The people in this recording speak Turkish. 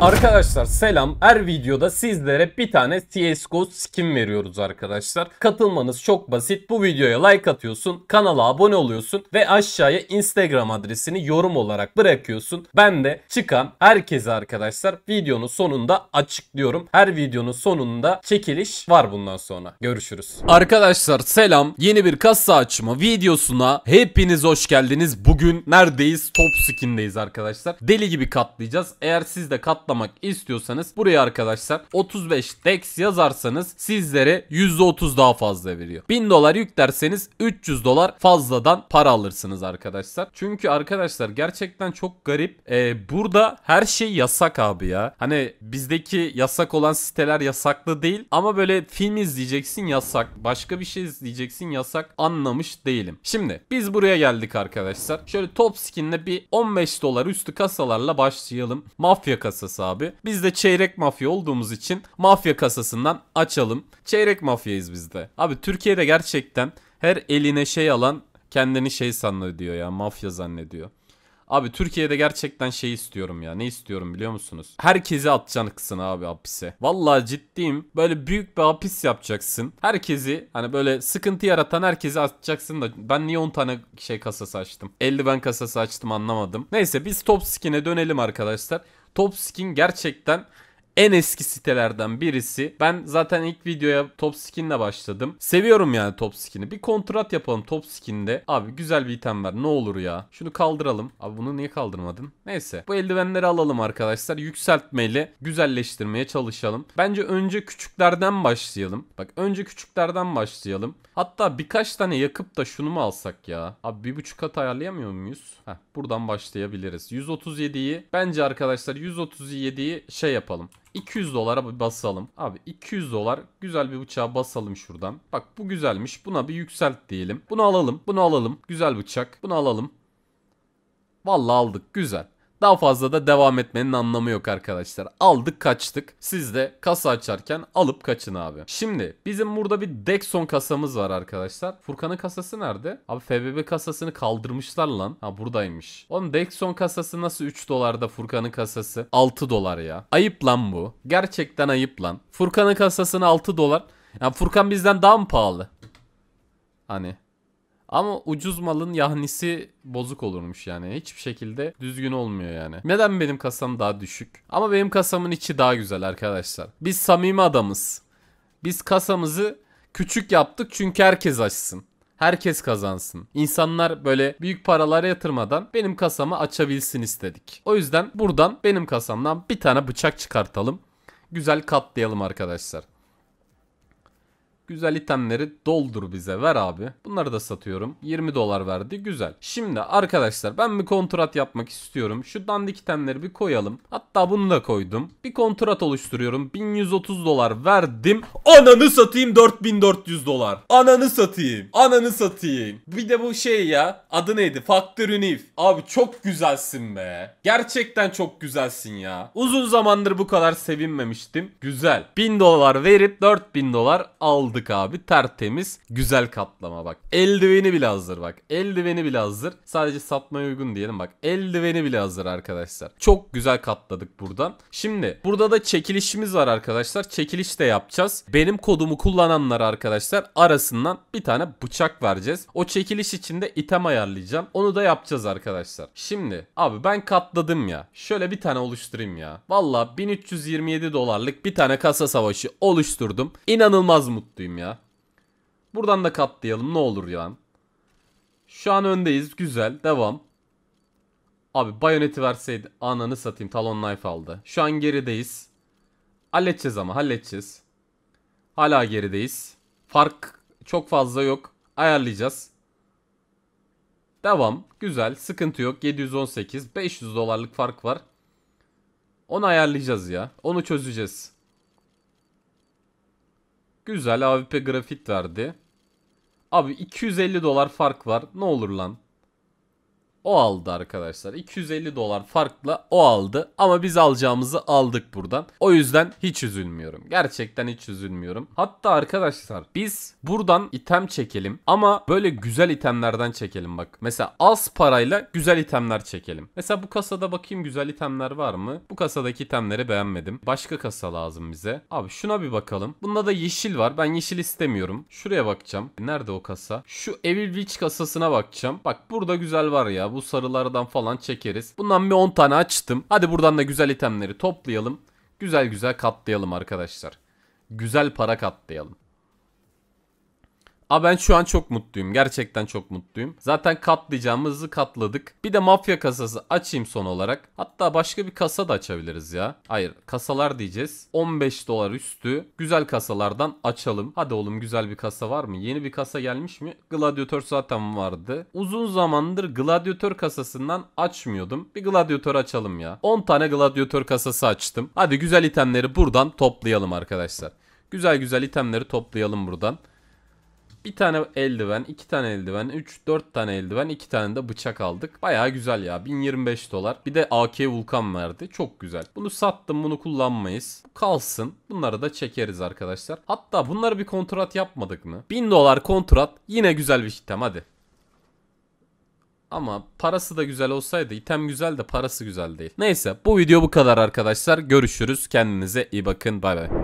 Arkadaşlar selam. Her videoda sizlere bir tane CSGO skin veriyoruz arkadaşlar. Katılmanız çok basit. Bu videoya like atıyorsun, kanala abone oluyorsun ve aşağıya Instagram adresini yorum olarak bırakıyorsun. Ben de çıkan herkese arkadaşlar videonun sonunda açıklıyorum. Her videonun sonunda çekiliş var bundan sonra. Görüşürüz. Arkadaşlar selam. Yeni bir kasa açma videosuna hepiniz hoş geldiniz. Bugün neredeyiz? Top skin'deyiz arkadaşlar. Deli gibi katlayacağız. Eğer siz de kat atlamak istiyorsanız buraya arkadaşlar 35 DEX yazarsanız sizlere %30 daha fazla veriyor. 1000 dolar yüklerseniz 300 dolar fazladan para alırsınız arkadaşlar. Çünkü arkadaşlar gerçekten çok garip. Ee, burada her şey yasak abi ya. Hani bizdeki yasak olan siteler yasaklı değil ama böyle film izleyeceksin yasak. Başka bir şey izleyeceksin yasak anlamış değilim. Şimdi biz buraya geldik arkadaşlar. Şöyle top skinle bir 15 dolar üstü kasalarla başlayalım. Mafya kasası kasası abi. Biz de çeyrek mafya olduğumuz için mafya kasasından açalım. Çeyrek mafyayız biz de. Abi Türkiye'de gerçekten her eline şey alan kendini şey zannediyor ya mafya zannediyor. Abi Türkiye'de gerçekten şey istiyorum ya. Ne istiyorum biliyor musunuz? Herkesi atacaksın abi hapise. Vallahi ciddiyim. Böyle büyük bir hapis yapacaksın. Herkesi hani böyle sıkıntı yaratan herkesi atacaksın da ben niye 10 tane şey kasası açtım? 50 ben kasası açtım anlamadım. Neyse biz top skin'e dönelim arkadaşlar. Top skin gerçekten en eski sitelerden birisi. Ben zaten ilk videoya Top Skin'le başladım. Seviyorum yani Top Skin'i. Bir kontrat yapalım Top Skin'de. Abi güzel bir item var. ne olur ya. Şunu kaldıralım. Abi bunu niye kaldırmadın? Neyse. Bu eldivenleri alalım arkadaşlar. Yükseltmeyle güzelleştirmeye çalışalım. Bence önce küçüklerden başlayalım. Bak önce küçüklerden başlayalım. Hatta birkaç tane yakıp da şunu mu alsak ya? Abi bir buçuk kat ayarlayamıyor muyuz? Heh, buradan başlayabiliriz. 137'yi bence arkadaşlar 137'yi şey yapalım. 200 dolara bir basalım. Abi 200 dolar güzel bir bıçağa basalım şuradan. Bak bu güzelmiş. Buna bir yükselt diyelim. Bunu alalım. Bunu alalım. Güzel bıçak. Bunu alalım. Vallahi aldık. Güzel. Daha fazla da devam etmenin anlamı yok arkadaşlar. Aldık kaçtık. Siz de kasa açarken alıp kaçın abi. Şimdi bizim burada bir Dexon kasamız var arkadaşlar. Furkan'ın kasası nerede? Abi FBB kasasını kaldırmışlar lan. Ha buradaymış. Oğlum Dexon kasası nasıl 3 dolarda Furkan'ın kasası? 6 dolar ya. Ayıp lan bu. Gerçekten ayıp lan. Furkan'ın kasasını 6 dolar. Ya yani Furkan bizden daha mı pahalı? Hani ama ucuz malın yahnisi bozuk olurmuş yani. Hiçbir şekilde düzgün olmuyor yani. Neden benim kasam daha düşük? Ama benim kasamın içi daha güzel arkadaşlar. Biz samimi adamız. Biz kasamızı küçük yaptık çünkü herkes açsın. Herkes kazansın. İnsanlar böyle büyük paralara yatırmadan benim kasamı açabilsin istedik. O yüzden buradan benim kasamdan bir tane bıçak çıkartalım. Güzel katlayalım arkadaşlar. Güzel itemleri doldur bize ver abi. Bunları da satıyorum. 20 dolar verdi. Güzel. Şimdi arkadaşlar ben bir kontrat yapmak istiyorum. Şu dandik itemleri bir koyalım. Hatta bunu da koydum. Bir kontrat oluşturuyorum. 1130 dolar verdim. Ananı satayım 4400 dolar. Ananı satayım. Ananı satayım. Bir de bu şey ya. Adı neydi? Factor Unif. Abi çok güzelsin be. Gerçekten çok güzelsin ya. Uzun zamandır bu kadar sevinmemiştim. Güzel. 1000 dolar verip 4000 dolar aldım aldık abi. Tertemiz. Güzel katlama bak. Eldiveni bile hazır bak. Eldiveni bile hazır. Sadece satmaya uygun diyelim bak. Eldiveni bile hazır arkadaşlar. Çok güzel katladık buradan. Şimdi burada da çekilişimiz var arkadaşlar. Çekiliş de yapacağız. Benim kodumu kullananlar arkadaşlar arasından bir tane bıçak vereceğiz. O çekiliş için de item ayarlayacağım. Onu da yapacağız arkadaşlar. Şimdi abi ben katladım ya. Şöyle bir tane oluşturayım ya. Valla 1327 dolarlık bir tane kasa savaşı oluşturdum. İnanılmaz mutluyum mutluyum ya. Buradan da katlayalım ne olur ya. Şu an öndeyiz. Güzel. Devam. Abi bayoneti verseydi ananı satayım. Talon knife aldı. Şu an gerideyiz. Halledeceğiz ama halledeceğiz. Hala gerideyiz. Fark çok fazla yok. Ayarlayacağız. Devam. Güzel. Sıkıntı yok. 718. 500 dolarlık fark var. Onu ayarlayacağız ya. Onu çözeceğiz. Güzel AWP grafit verdi. Abi 250 dolar fark var. Ne olur lan. O aldı arkadaşlar. 250 dolar farkla o aldı. Ama biz alacağımızı aldık buradan. O yüzden hiç üzülmüyorum. Gerçekten hiç üzülmüyorum. Hatta arkadaşlar biz buradan item çekelim. Ama böyle güzel itemlerden çekelim bak. Mesela az parayla güzel itemler çekelim. Mesela bu kasada bakayım güzel itemler var mı? Bu kasadaki itemleri beğenmedim. Başka kasa lazım bize. Abi şuna bir bakalım. Bunda da yeşil var. Ben yeşil istemiyorum. Şuraya bakacağım. Nerede o kasa? Şu Evil Witch kasasına bakacağım. Bak burada güzel var ya bu sarılardan falan çekeriz. Bundan bir 10 tane açtım. Hadi buradan da güzel itemleri toplayalım. Güzel güzel katlayalım arkadaşlar. Güzel para katlayalım. Ama ben şu an çok mutluyum. Gerçekten çok mutluyum. Zaten katlayacağımızı katladık. Bir de mafya kasası açayım son olarak. Hatta başka bir kasa da açabiliriz ya. Hayır kasalar diyeceğiz. 15 dolar üstü güzel kasalardan açalım. Hadi oğlum güzel bir kasa var mı? Yeni bir kasa gelmiş mi? Gladyatör zaten vardı. Uzun zamandır gladyatör kasasından açmıyordum. Bir gladyatör açalım ya. 10 tane gladyatör kasası açtım. Hadi güzel itemleri buradan toplayalım arkadaşlar. Güzel güzel itemleri toplayalım buradan. Bir tane eldiven, iki tane eldiven, üç, dört tane eldiven, iki tane de bıçak aldık. Bayağı güzel ya. 1025 dolar. Bir de AK Vulkan verdi. Çok güzel. Bunu sattım. Bunu kullanmayız. Kalsın. Bunları da çekeriz arkadaşlar. Hatta bunları bir kontrat yapmadık mı? 1000 dolar kontrat. Yine güzel bir item hadi. Ama parası da güzel olsaydı item güzel de parası güzel değil. Neyse bu video bu kadar arkadaşlar. Görüşürüz. Kendinize iyi bakın. Bay bay.